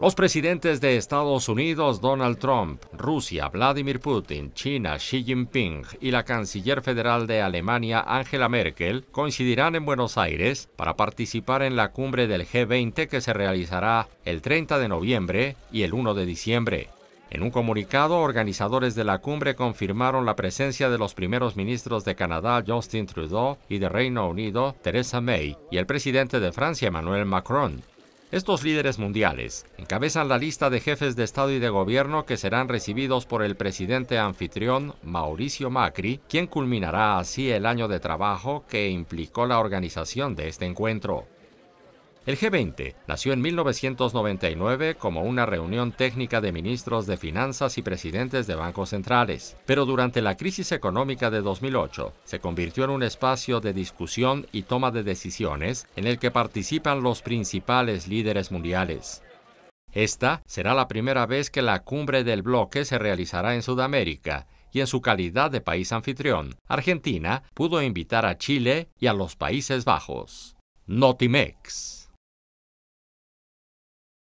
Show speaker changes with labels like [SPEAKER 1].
[SPEAKER 1] Los presidentes de Estados Unidos, Donald Trump, Rusia, Vladimir Putin, China, Xi Jinping y la canciller federal de Alemania, Angela Merkel, coincidirán en Buenos Aires para participar en la cumbre del G20 que se realizará el 30 de noviembre y el 1 de diciembre. En un comunicado, organizadores de la cumbre confirmaron la presencia de los primeros ministros de Canadá, Justin Trudeau, y de Reino Unido, Theresa May, y el presidente de Francia, Emmanuel Macron. Estos líderes mundiales encabezan la lista de jefes de Estado y de Gobierno que serán recibidos por el presidente anfitrión Mauricio Macri, quien culminará así el año de trabajo que implicó la organización de este encuentro. El G20 nació en 1999 como una reunión técnica de ministros de finanzas y presidentes de bancos centrales, pero durante la crisis económica de 2008 se convirtió en un espacio de discusión y toma de decisiones en el que participan los principales líderes mundiales. Esta será la primera vez que la cumbre del bloque se realizará en Sudamérica y en su calidad de país anfitrión, Argentina pudo invitar a Chile y a los Países Bajos. Notimex.